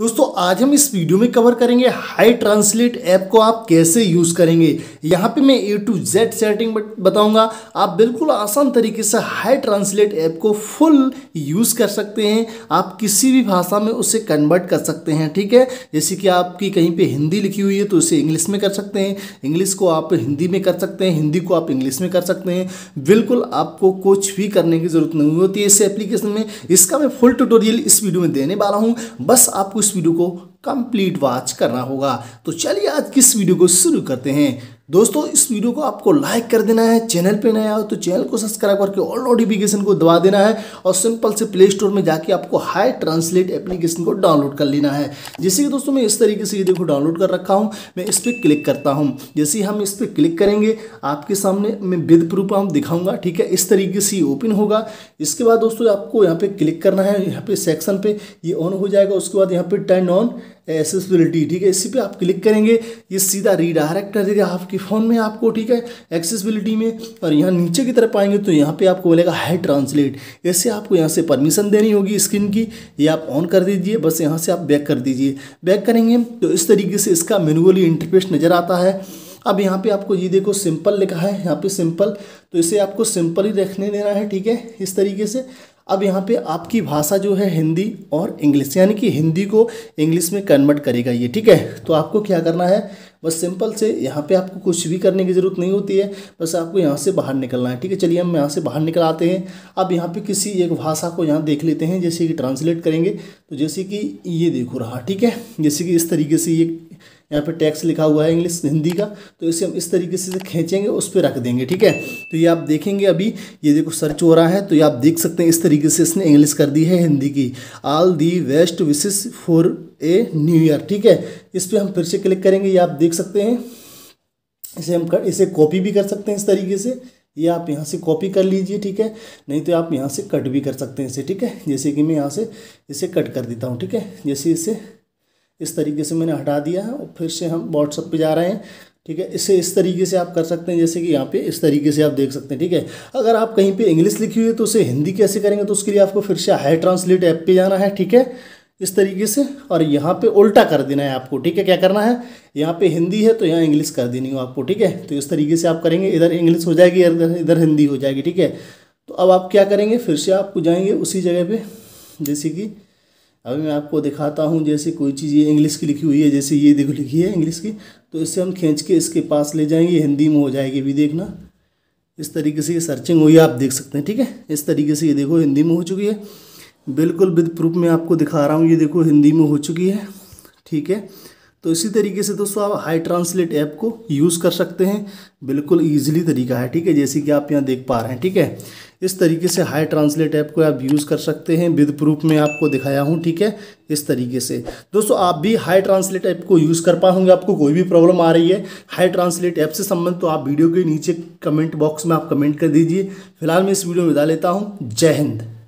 दोस्तों आज हम इस वीडियो में कवर करेंगे हाई ट्रांसलेट ऐप को आप कैसे यूज़ करेंगे यहाँ पे मैं ए टू जेड सेटिंग बताऊंगा आप बिल्कुल आसान तरीके से हाई ट्रांसलेट ऐप को फुल यूज़ कर सकते हैं आप किसी भी भाषा में उसे कन्वर्ट कर सकते हैं ठीक है जैसे कि आपकी कहीं पे हिंदी लिखी हुई है तो उसे इंग्लिश में कर सकते हैं इंग्लिश को आप हिंदी में कर सकते हैं हिंदी को आप इंग्लिश में कर सकते हैं बिल्कुल आपको कुछ भी करने की ज़रूरत नहीं होती है इस एप्लीकेशन में इसका मैं फुल ट्यूटोरियल इस वीडियो में देने वाला हूँ बस आपको इस वीडियो को कंप्लीट वॉच करना होगा तो चलिए आज किस वीडियो को शुरू करते हैं दोस्तों इस वीडियो को आपको लाइक कर देना है चैनल पे नया हो तो चैनल को सब्सक्राइब करके ऑल नोटिफिकेशन को दबा देना है और सिंपल से प्ले स्टोर में जाके आपको हाई ट्रांसलेट एप्लीकेशन को डाउनलोड कर लेना है जैसे कि दोस्तों मैं इस तरीके से ये देखो डाउनलोड कर रखा हूँ मैं इस पर क्लिक करता हूँ जैसे ही हम इस पर क्लिक करेंगे आपके सामने मैं विद प्रूफ हम दिखाऊंगा ठीक है इस तरीके से ओपन होगा इसके बाद दोस्तों आपको यहाँ पर क्लिक करना है यहाँ पे सेक्शन पर ये ऑन हो जाएगा उसके बाद यहाँ पर टर्न ऑन एक्सेसिबिलिटी ठीक है इसी पे आप क्लिक करेंगे ये सीधा रीडायरेक्ट कर देगा आपके फ़ोन में आपको ठीक है एक्सेसिबिलिटी में और यहाँ नीचे की तरफ आएंगे तो यहाँ पे आपको बोलेगा है ट्रांसलेट ऐसे आपको यहाँ से परमिशन देनी होगी स्क्रीन की ये आप ऑन कर दीजिए बस यहाँ से आप बैक कर दीजिए बैक करेंगे तो इस तरीके से इसका मेनुअली इंटरफेस नज़र आता है अब यहाँ पे आपको ये देखो सिंपल लिखा है यहाँ पे सिंपल तो इसे आपको सिंपल ही रखने देना है ठीक है इस तरीके से अब यहाँ पे आपकी भाषा जो है हिंदी और इंग्लिश यानी कि हिंदी को इंग्लिश में कन्वर्ट करेगा ये ठीक है तो आपको क्या करना है बस सिंपल से यहाँ पे आपको कुछ भी करने की ज़रूरत नहीं होती है बस आपको यहाँ से बाहर निकलना है ठीक है चलिए हम यहाँ से बाहर निकल आते हैं अब यहाँ पे किसी एक भाषा को यहाँ देख लेते हैं जैसे कि ट्रांसलेट करेंगे तो जैसे कि ये देखो रहा ठीक है जैसे कि इस तरीके से ये यहाँ पे टैक्स लिखा हुआ है इंग्लिश हिंदी का तो इसे हम इस तरीके से खींचेंगे उस पर रख देंगे ठीक है तो ये आप देखेंगे अभी ये देखो सर्च हो रहा है तो ये आप देख सकते हैं इस तरीके से इसने इंग्लिश कर दी है हिंदी की all the best wishes for a new year ठीक है इस पर हम फिर से क्लिक करेंगे ये आप देख सकते हैं इसे हम कर इसे कॉपी भी कर सकते हैं इस तरीके से ये आप यहाँ से कॉपी कर लीजिए ठीक है नहीं तो आप यहाँ से कट भी कर सकते हैं इसे ठीक है जैसे कि मैं यहाँ से इसे कट कर देता हूँ ठीक है जैसे इसे इस तरीके से मैंने हटा दिया है और फिर से हम व्हाट्सअप पे जा रहे हैं ठीक है इसे इस तरीके से आप कर सकते हैं जैसे कि यहाँ पे इस तरीके से आप देख सकते हैं ठीक है अगर आप कहीं पे इंग्लिश लिखी हुई है तो उसे हिंदी कैसे करेंगे तो उसके लिए आपको फिर से हाई ट्रांसलेट ऐप पे जाना है ठीक है इस तरीके से और यहाँ पे उल्टा कर देना है आपको ठीक है क्या करना है यहाँ पे हिंदी है तो यहाँ इंग्लिश कर देनी हो आपको ठीक है तो इस तरीके से आप करेंगे इधर इंग्लिश हो जाएगी इधर इधर हिंदी हो जाएगी ठीक है तो अब आप क्या करेंगे फिर से आपको जाएंगे उसी जगह पर जैसे कि अभी मैं आपको दिखाता हूँ जैसे कोई चीज़ ये इंग्लिश की लिखी हुई है जैसे ये देखो लिखी है इंग्लिश की तो इससे हम खींच के इसके पास ले जाएंगे हिंदी में हो जाएगी भी देखना इस तरीके से ये सर्चिंग हुई है आप देख सकते हैं ठीक है इस तरीके से ये देखो हिंदी में हो चुकी है बिल्कुल विद प्रूफ में आपको दिखा रहा हूँ ये देखो हिंदी में हो चुकी है ठीक है तो इसी तरीके से दोस्तों आप हाई ट्रांसलेट ऐप को यूज़ कर सकते हैं बिल्कुल ईजिली तरीका है ठीक है जैसे कि आप यहाँ देख पा रहे हैं ठीक है इस तरीके से हाई ट्रांसलेट ऐप को आप यूज़ कर सकते हैं विद प्रूफ में आपको दिखाया हूँ ठीक है इस तरीके से दोस्तों आप भी हाई ट्रांसलेट ऐप को यूज़ कर पाए होंगे आपको कोई भी प्रॉब्लम आ रही है हाई ट्रांसलेट ऐप से संबंध तो आप वीडियो के नीचे कमेंट बॉक्स में आप कमेंट कर दीजिए फिलहाल मैं इस वीडियो में बता लेता हूँ जय हिंद